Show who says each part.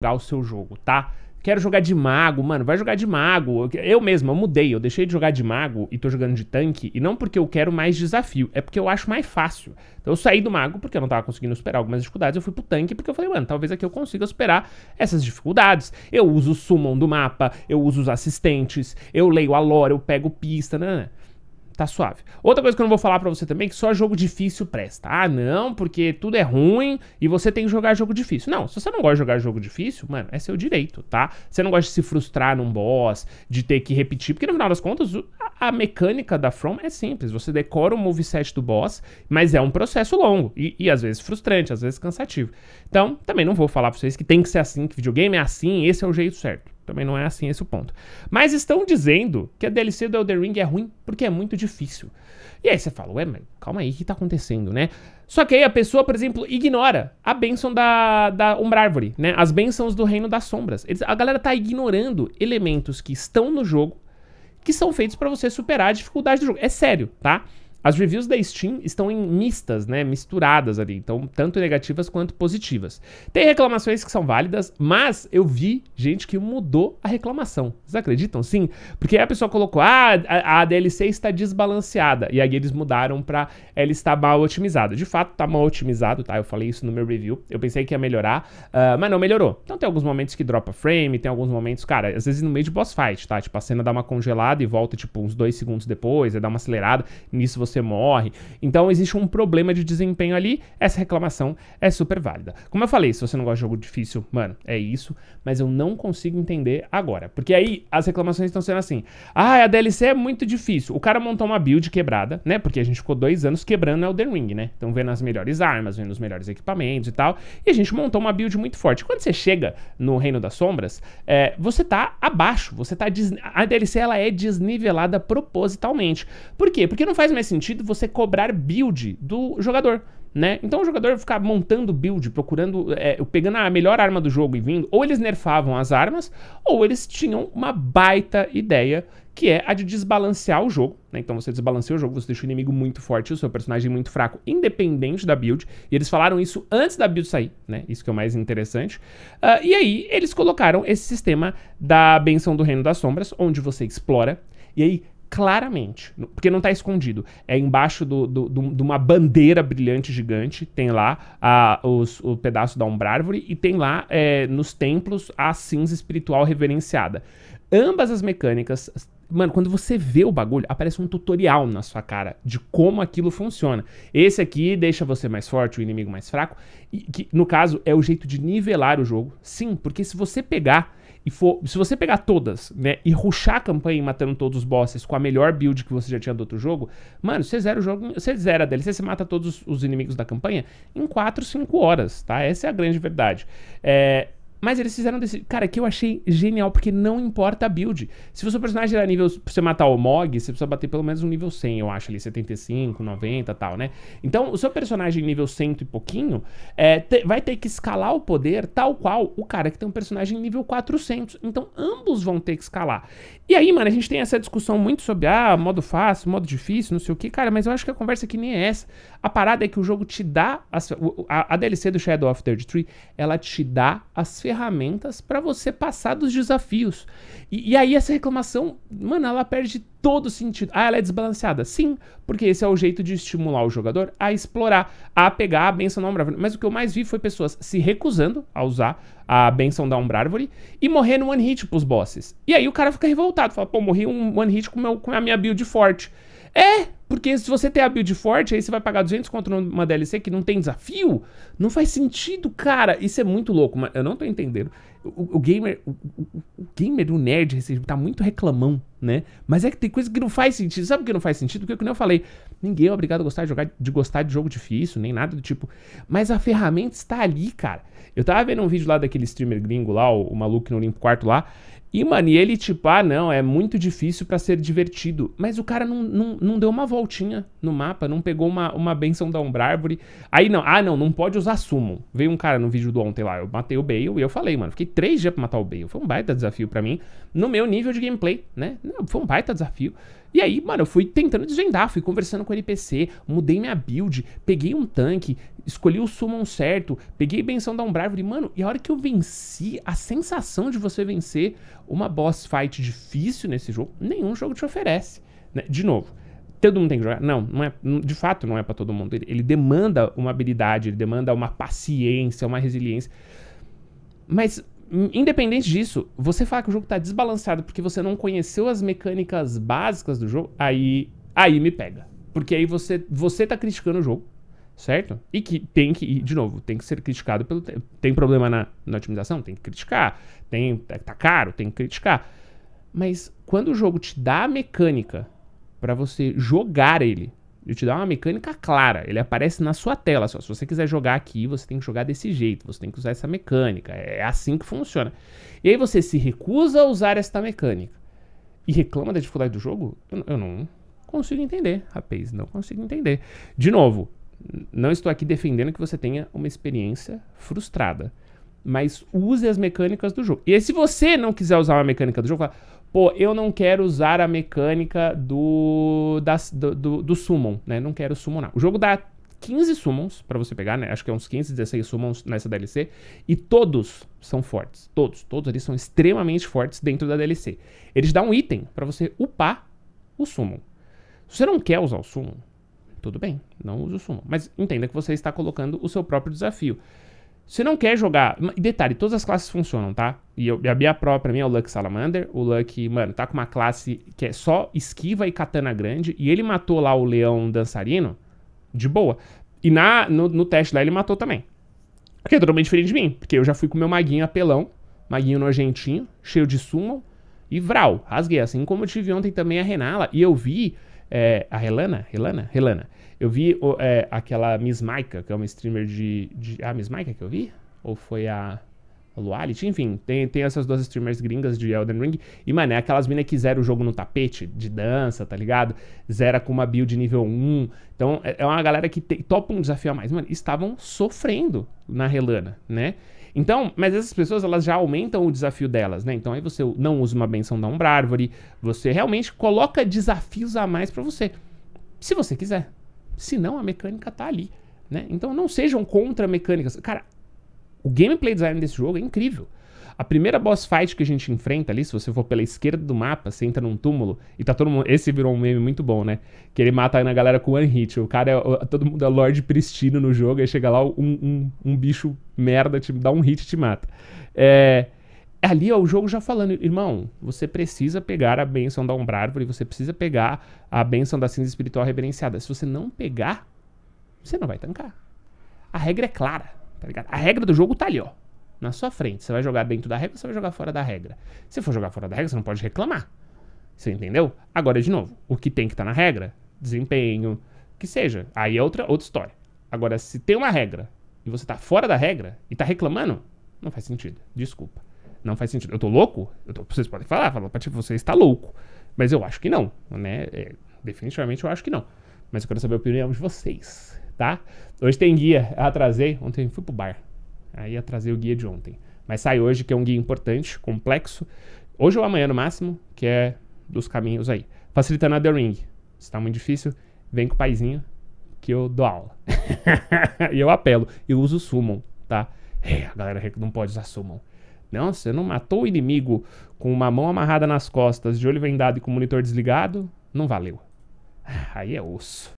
Speaker 1: jogar o seu jogo, tá? Quero jogar de mago, mano, vai jogar de mago. Eu mesmo, eu mudei, eu deixei de jogar de mago e tô jogando de tanque, e não porque eu quero mais desafio, é porque eu acho mais fácil. Então eu saí do mago porque eu não tava conseguindo superar algumas dificuldades, eu fui pro tanque porque eu falei, mano, talvez aqui eu consiga superar essas dificuldades. Eu uso o summon do mapa, eu uso os assistentes, eu leio a lore, eu pego pista, né? tá suave. Outra coisa que eu não vou falar para você também é que só jogo difícil presta. Ah, não, porque tudo é ruim e você tem que jogar jogo difícil. Não, se você não gosta de jogar jogo difícil, mano, é seu direito, tá? Você não gosta de se frustrar num boss, de ter que repetir, porque no final das contas a, mecânica da From é simples. Você decora o moveset do boss, mas é um processo longo e, e às vezes frustrante, às vezes cansativo. Então, também não vou falar pra vocês que tem que ser assim, que videogame é assim, esse é o jeito certo. Também não é assim esse o ponto. Mas estão dizendo que a DLC do Elden Ring é ruim porque é muito difícil. E aí você fala, ué, mas calma aí, o que tá acontecendo, né? Só que aí a pessoa, por exemplo, ignora a bênção da, da Umbra né? As bênçãos do Reino das Sombras. Eles, a galera tá ignorando elementos que estão no jogo que são feitos para você superar a dificuldade do jogo. É sério, tá? As reviews da Steam estão em mistas, né, misturadas ali, então tanto negativas quanto positivas. Tem reclamações que são válidas, mas eu vi gente que mudou a reclamação. Vocês acreditam? Sim, porque a pessoa colocou: "Ah, a, a DLC está desbalanceada" e aí eles mudaram para ela está mal otimizada. De fato, está mal otimizado, tá? Eu falei isso no meu review. Eu pensei que ia melhorar, uh, mas não melhorou. Então tem alguns momentos que dropa frame, tem alguns momentos, cara, às vezes no meio de boss fight, tá? Tipo a cena dá uma congelada e volta tipo uns dois segundos depois, é dar uma acelerada. Nisso você você morre. Então existe um problema de desempenho ali, essa reclamação é super válida. Como eu falei, se você não gosta de jogo difícil, mano, é isso, mas eu não consigo entender agora. Porque aí as reclamações estão sendo assim: ah, a DLC é muito difícil. O cara montou uma build quebrada, né? Porque a gente ficou dois anos quebrando Elden Ring, né? Então vendo as melhores armas, vendo os melhores equipamentos e tal. E a gente montou uma build muito forte. Quando você chega no Reino das Sombras, é, você tá abaixo, você tá. Des... A DLC ela é desnivelada propositalmente. Por quê? Porque não faz mais sentido sentido você cobrar build do jogador. Né? Então o jogador ficar montando build, procurando, é, pegando a melhor arma do jogo e vindo, ou eles nerfavam as armas, ou eles tinham uma baita ideia que é a de desbalancear o jogo. Né? Então você desbalanceia o jogo, você deixa o inimigo muito forte o seu personagem muito fraco, independente da build. E eles falaram isso antes da build sair, né? Isso que é o mais interessante. Uh, e aí eles colocaram esse sistema da Benção do Reino das Sombras, onde você explora. E aí claramente, porque não está escondido. É embaixo do, do, do, de uma bandeira brilhante gigante, tem lá a, os, o pedaço da Umbra e tem lá é, nos templos a cinza espiritual reverenciada. Ambas as mecânicas, mano, quando você vê o bagulho, aparece um tutorial na sua cara de como aquilo funciona. Esse aqui deixa você mais forte, o inimigo mais fraco, e que no caso é o jeito de nivelar o jogo. Sim, porque se você pegar e for. Se você pegar todas, né? E ruxar a campanha matando todos os bosses com a melhor build que você já tinha do outro jogo, mano, você zera o jogo. Você zera a DLC, você mata todos os inimigos da campanha em 4, 5 horas, tá? Essa é a grande verdade. É, mas eles fizeram desse. Cara, que eu achei genial, porque não importa a build. Se o seu personagem era nível. Pra você matar o Mog, você precisa bater pelo menos um nível 100, eu acho, ali, 75, 90 tal, né? Então, o seu personagem nível 100 e pouquinho é, te, vai ter que escalar o poder tal qual o cara que tem um personagem nível 400. Então, ambos vão ter que escalar. E aí, mano, a gente tem essa discussão muito sobre, ah, modo fácil, modo difícil, não sei o que. Cara, mas eu acho que a conversa aqui nem é essa. A parada é que o jogo te dá. As, a, DLC do Shadow of the Tree, ela te dá as ferramentas para você passar dos desafios. E, e, aí essa reclamação, mano, ela perde todo sentido. Ah, ela é desbalanceada. Sim, porque esse é o jeito de estimular o jogador a explorar, a pegar a benção da Umbrárvore. Mas o que eu mais vi foi pessoas se recusando a usar a benção da Umbrárvore e morrendo one hit pros bosses. E aí o cara fica revoltado, fala, pô, morri um one hit com, meu, com a minha build forte. É, porque se você tem a build forte, aí você vai pagar 200 contra uma DLC que não tem desafio, não faz sentido, cara. Isso é muito louco, mas eu não tô entendendo. O, o gamer, o, o, gamer, o nerd, tá muito reclamão, né? Mas é que tem coisa que não faz sentido. Sabe o que não faz sentido? Porque, como eu falei, ninguém é obrigado a gostar de jogar, de gostar de jogo difícil, nem nada do tipo. Mas a ferramenta está ali, cara. Eu tava vendo um vídeo lá daquele streamer gringo lá, o, o maluco que não limpa o quarto lá. E, mano, e ele tipo, ah, não, é muito difícil para ser divertido. Mas o cara não, não, não deu uma voltinha no mapa, não pegou uma, uma benção da Umbra Árvore. Aí não, ah, não, não pode usar Summon. Veio um cara no vídeo do ontem lá, eu matei o Bale e eu falei, mano, fiquei três dias pra matar o Bale. Foi um baita desafio para mim, no meu nível de gameplay, né? Foi um baita desafio. E aí, mano, eu fui tentando desvendar, fui conversando com o NPC, mudei minha build, peguei um tanque, escolhi o summon certo, peguei benção da Umbrávore, mano, e a hora que eu venci, a sensação de você vencer uma boss fight difícil nesse jogo, nenhum jogo te oferece. Né? De novo, todo mundo tem que jogar? Não, não é, de fato não é para todo mundo. Ele, ele demanda uma habilidade, ele demanda uma paciência, uma resiliência. Mas independente disso, você falar que o jogo tá desbalanceado porque você não conheceu as mecânicas básicas do jogo, aí, aí me pega. Porque aí você, você tá criticando o jogo, certo? E que tem que, de novo, tem que ser criticado pelo. Tem problema na, na otimização? Tem que criticar. Tem, é, tá caro? Tem que criticar. Mas quando o jogo te dá a mecânica para você jogar ele, ele te dá uma mecânica clara, ele aparece na sua tela. Só. Se você quiser jogar aqui, você tem que jogar desse jeito, você tem que usar essa mecânica. É, é assim que funciona. E aí você se recusa a usar esta mecânica e reclama da dificuldade do jogo? Eu, eu não consigo entender, rapaz, não consigo entender. De novo, não estou aqui defendendo que você tenha uma experiência frustrada mas use as mecânicas do jogo. E aí, se você não quiser usar uma mecânica do jogo, fala, pô, eu não quero usar a mecânica do, da, do, do, do summon, né? Não quero summonar. O jogo dá 15 summons para você pegar, né? Acho que é uns 15, 16 summons nessa DLC. E todos são fortes. Todos. Todos eles são extremamente fortes dentro da DLC. Eles dão um item para você upar o summon. Se você não quer usar o summon, tudo bem, não use o summon. Mas entenda que você está colocando o seu próprio desafio. Você não quer jogar. Detalhe, todas as classes funcionam, tá? E eu, a minha própria, minha é o Luck Salamander. O Luck, mano, tá com uma classe que é só esquiva e katana grande. E ele matou lá o leão dançarino de boa. E na, no, no teste lá ele matou também. Que é totalmente diferente de mim, porque eu já fui com meu maguinho apelão, maguinho nojentinho, cheio de sumo e vral. Rasguei, assim como eu tive ontem também a Renala. E eu vi é, a Helena? Helena? Helena. Eu vi é, aquela Miss Maika, que é uma streamer de, de. A ah, Miss Maika que eu vi? Ou foi a. Lualit, enfim, tem, tem essas duas streamers gringas de Elden Ring. E, mano, é aquelas minas que zeram o jogo no tapete, de dança, tá ligado? Zera com uma build nível 1. Então, é, é uma galera que te, topa um desafio a mais. Mano, estavam sofrendo na Relana, né? Então, mas essas pessoas, elas já aumentam o desafio delas, né? Então aí você não usa uma benção da Umbra Árvore, você realmente coloca desafios a mais para você. Se você quiser. Se não, a mecânica tá ali, né? Então não sejam contra mecânicas. Cara, o gameplay design desse jogo é incrível. A primeira boss fight que a gente enfrenta ali, se você for pela esquerda do mapa, você entra num túmulo e tá todo mundo. Esse virou um meme muito bom, né? Que ele mata a galera com one hit. O cara é. Todo mundo é Lorde Pristino no jogo, aí chega lá um, um, um bicho merda, te dá um hit e te mata. É, ali, ó, é o jogo já falando, irmão, você precisa pegar a benção da Ombra Árvore, você precisa pegar a benção da cinza espiritual reverenciada. Se você não pegar, você não vai tancar. A regra é clara tá ligado? A regra do jogo tá ali, ó. Na sua frente. Você vai jogar dentro da regra ou você vai jogar fora da regra? Se for jogar fora da regra, você não pode reclamar. Você entendeu? Agora, de novo, o que tem que estar tá na regra, desempenho, que seja. Aí é outra, outra história. Agora, se tem uma regra e você tá fora da regra e tá reclamando, não faz sentido. Desculpa. Não faz sentido. Eu tô louco? Eu tô, vocês podem falar, falar pra ti, você está louco. Mas eu acho que não, né? É, definitivamente eu acho que não. Mas eu quero saber a opinião de vocês tá? Hoje tem guia, eu atrasei, ontem fui pro bar, aí atrasei o guia de ontem. Mas sai hoje, que é um guia importante, complexo, hoje ou amanhã no máximo, que é dos caminhos aí. Facilitando a The Ring, se tá muito difícil, vem com o paizinho que eu dou aula. e eu apelo, eu uso o Summon, tá? É, a galera não pode usar Summon. Não, você não matou o inimigo com uma mão amarrada nas costas, de olho vendado e com o monitor desligado? Não valeu. Ah, aí é osso.